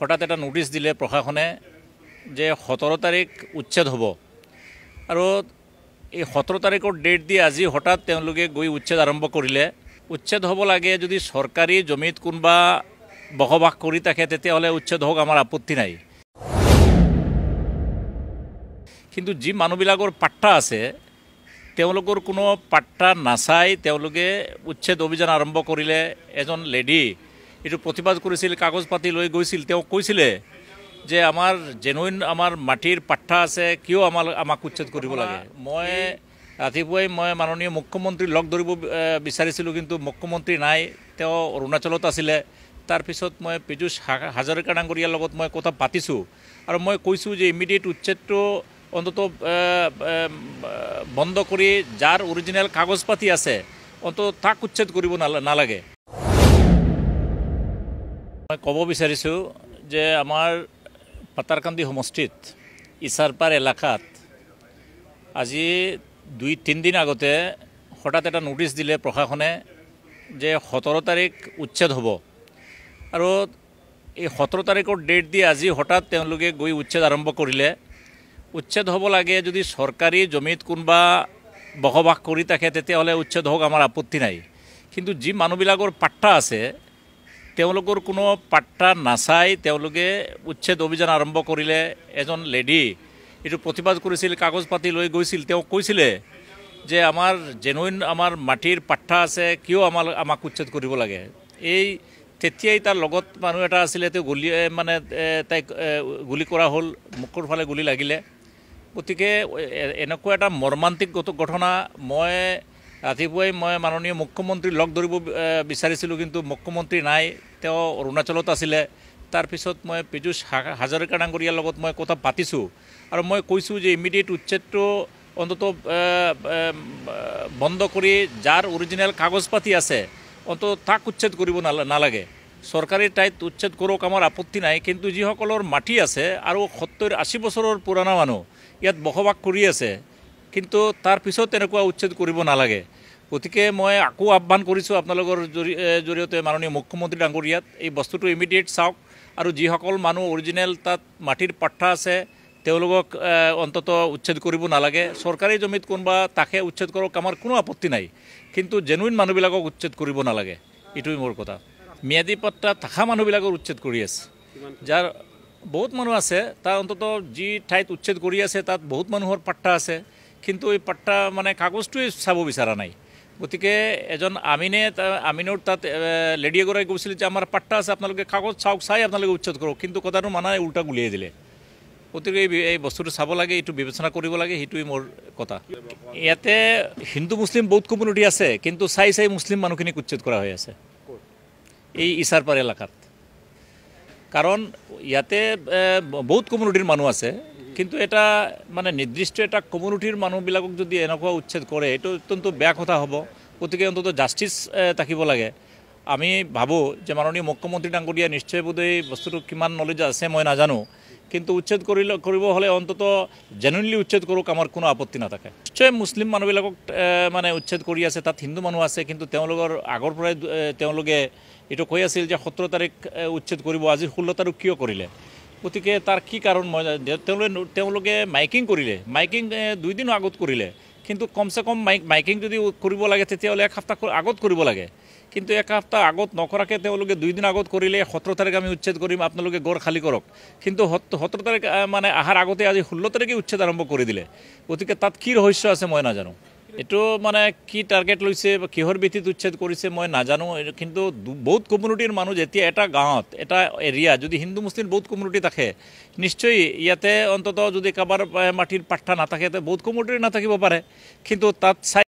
হঠাৎ এটা নোটিছ দিলে প্ৰশাসনে যে সোতৰ তাৰিখ উচ্ছেদ হ'ব আৰু এই সোতৰ তাৰিখৰ ডেট দি আজি হঠাৎ তেওঁলোকে গৈ উচ্ছেদ আৰম্ভ কৰিলে উচ্ছেদ হ'ব লাগে যদি চৰকাৰী জমিত কোনোবা বসবাস কৰি থাকে তেতিয়াহ'লে উচ্ছেদ হওক আমাৰ আপত্তি নাই কিন্তু যি মানুহবিলাকৰ পাট্টা আছে তেওঁলোকৰ কোনো পাট্টা নাচাই তেওঁলোকে উচ্ছেদ অভিযান আৰম্ভ কৰিলে এজন লেডি এইটো প্ৰতিবাদ কৰিছিল কাগজ পাতি লৈ গৈছিল তেওঁ কৈছিলে যে আমাৰ জেনুইন আমাৰ মাটিৰ পাঠা আছে কিয় আমাৰ আমাক উচ্ছেদ কৰিব লাগে মই ৰাতিপুৱাই মই মাননীয় মুখ্যমন্ত্ৰী লগ ধৰিব বিচাৰিছিলোঁ কিন্তু মুখ্যমন্ত্ৰী নাই তেওঁ অৰুণাচলত আছিলে তাৰপিছত মই পীযুষ হা হাজৰিকা ডাঙৰীয়াৰ লগত মই কথা পাতিছোঁ আৰু মই কৈছোঁ যে ইমিডিয়েট উচ্ছেদটো অন্তত বন্ধ কৰি যাৰ অৰিজিনেল কাগজ পাতি আছে অন্তত তাক উচ্ছেদ কৰিব নালাগে নালাগে মই ক'ব বিচাৰিছোঁ যে আমাৰ পাটাৰকান্দি সমষ্টিত ইছাৰপাৰ এলেকাত আজি দুই তিনিদিন আগতে হঠাৎ এটা নোটিচ দিলে প্ৰশাসনে যে সোতৰ তাৰিখ উচ্ছেদ হ'ব আৰু এই সোতৰ তাৰিখৰ ডেট দি আজি হঠাৎ তেওঁলোকে গৈ উচ্ছেদ আৰম্ভ কৰিলে উচ্ছেদ হ'ব লাগে যদি চৰকাৰী জমিত কোনোবা বসবাস কৰি থাকে তেতিয়াহ'লে উচ্ছেদ হওক আমাৰ আপত্তি নাই কিন্তু যি মানুহবিলাকৰ পাট্টা আছে তেওঁলোকৰ কোনো পাত্তা নাচাই তেওঁলোকে উচ্ছেদ অভিযান আৰম্ভ কৰিলে এজন লেডি এইটো প্ৰতিবাদ কৰিছিল কাগজ পাতি লৈ গৈছিল তেওঁ কৈছিলে যে আমাৰ জেনুইন আমাৰ মাটিৰ পাত্তা আছে কিয় আমাৰ আমাক উচ্ছেদ কৰিব লাগে এই তেতিয়াই তাৰ লগত মানুহ এটা আছিলে তেওঁ গুলি মানে তাইক গুলি কৰা হ'ল মুখৰ ফালে গুলি লাগিলে গতিকে এনেকুৱা এটা মৰ্মান্তিক ঘটনা মই ৰাতিপুৱাই মই মাননীয় মুখ্যমন্ত্ৰীক লগ ধৰিব বিচাৰিছিলোঁ কিন্তু মুখ্যমন্ত্ৰী নাই তেওঁ অৰুণাচলত আছিলে তাৰপিছত মই পীযুষ হাজৰিকা ডাঙৰীয়াৰ লগত মই কথা পাতিছোঁ আৰু মই কৈছোঁ যে ইমিডিয়েট উচ্ছেদটো অন্তত বন্ধ কৰি যাৰ অৰিজিনেল কাগজ পাতি আছে অন্তত তাক উচ্ছেদ কৰিব নালা নালাগে চৰকাৰী ঠাইত উচ্ছেদ কৰক আমাৰ আপত্তি নাই কিন্তু যিসকলৰ মাটি আছে আৰু সত্তৰ আশী বছৰৰ পুৰণা মানুহ ইয়াত বসবাস কৰি আছে কিন্তু তাৰপিছত তেনেকুৱা উচ্ছেদ কৰিব নালাগে গতিকে মই আকৌ আহ্বান কৰিছোঁ আপোনালোকৰ জৰিয়তে মাননীয় মুখ্যমন্ত্ৰী ডাঙৰীয়াত এই বস্তুটো ইমিডিয়েট চাওক আৰু যিসকল মানুহ অৰিজিনেল তাত মাটিৰ পাঠা আছে তেওঁলোকক অন্ততঃ উচ্ছেদ কৰিব নালাগে চৰকাৰী জমিত কোনোবা তাকে উচ্ছেদ কৰক আমাৰ কোনো আপত্তি নাই কিন্তু জেনুইন মানুহবিলাকক উচ্ছেদ কৰিব নালাগে এইটোৱেই মোৰ কথা ম্যাদী পাত্ৰা থকা মানুহবিলাকৰ উচ্ছেদ কৰি আছে যাৰ বহুত মানুহ আছে তাৰ অন্তত যি ঠাইত উচ্ছেদ কৰি আছে তাত বহুত মানুহৰ পাট্টা আছে কিন্তু এই পাট্টা মানে কাগজটোৱেই চাব বিচৰা নাই গতিকে এজন আমিনে আমিনৰ তাত লেডি এগৰাকী কৈছিল যে আমাৰ পাট্টা আছে আপোনালোকে কাগজ চাওক চাই আপোনালোকে উচ্ছেদ কৰক কিন্তু কথাটো মানা উল্টা গুলিয়াই দিলে গতিকে এই বস্তুটো চাব লাগে এইটো বিবেচনা কৰিব লাগে সেইটোৱেই মোৰ কথা ইয়াতে হিন্দু মুছলিম বহুত কমিউনিটি আছে কিন্তু চাই চাই মুছলিম মানুহখিনিক উচ্ছেদ কৰা হৈ আছে এই ইছাৰপাৰ এলেকাত কাৰণ ইয়াতে বহুত কমিউনিটিৰ মানুহ আছে কিন্তু এটা মানে নিৰ্দিষ্ট এটা কমিউনিটিৰ মানুহবিলাকক যদি এনেকুৱা উচ্ছেদ কৰে এইটো অত্যন্ত বেয়া কথা হব গতিকে অন্তত জাস্টিস থাকিব লাগে আমি ভাবোঁ যে মাননীয় মুখ্যমন্ত্ৰী ডাঙৰীয়া নিশ্চয় বোধহয় বস্তুটো কিমান নলেজ আছে মই নাজানো কিন্তু উচ্ছেদ কৰি কৰিব হলে অন্তত জেনুৱেনলি উচ্ছেদ কৰোঁ আমাৰ কোনো আপত্তি নাথাকে নিশ্চয় মুছলিম মানুহবিলাকক মানে উচ্ছেদ কৰি আছে তাত হিন্দু মানুহ আছে কিন্তু তেওঁলোকৰ আগৰ পৰাই তেওঁলোকে এইটো কৈ আছিল যে সোতৰ তাৰিখ উচ্ছেদ কৰিব আজি ষোল্ল তাৰিখ কিয় কৰিলে গতিকে তাৰ কি কাৰণ মই তেওঁলোকে তেওঁলোকে মাইকিং কৰিলে মাইকিং দুইদিনৰ আগত কৰিলে কিন্তু কমচে কম মাইক মাইকিং যদি কৰিব লাগে তেতিয়াহ'লে এক এসপ্তাহ আগত কৰিব লাগে কিন্তু এসপ্তাহ আগত নকৰাকৈ তেওঁলোকে দুইদিন আগত কৰিলে সোতৰ তাৰিখ আমি উচ্ছেদ কৰিম আপোনালোকে গড় খালী কৰক কিন্তু সোতৰ তাৰিখ মানে অহাৰ আগতে আজি ষোল্ল তাৰিখে উচ্ছেদ আৰম্ভ কৰি দিলে গতিকে তাত কি ৰহস্য আছে মই নাজানো এইটো মানে কি টাৰ্গেট লৈছে বা কিহৰ ভিত্তিত উচ্ছেদ কৰিছে মই নাজানো কিন্তু বহুত কমিউনিটিৰ মানুহ যেতিয়া এটা গাঁৱত এটা এৰিয়া যদি হিন্দু মুছলিম বহুত কমিউনিটি থাকে নিশ্চয় ইয়াতে অন্তত যদি কাৰোবাৰ মাটিৰ পাট্টা নাথাকে বহুত কমিউনিটি নাথাকিব পাৰে কিন্তু তাত চাই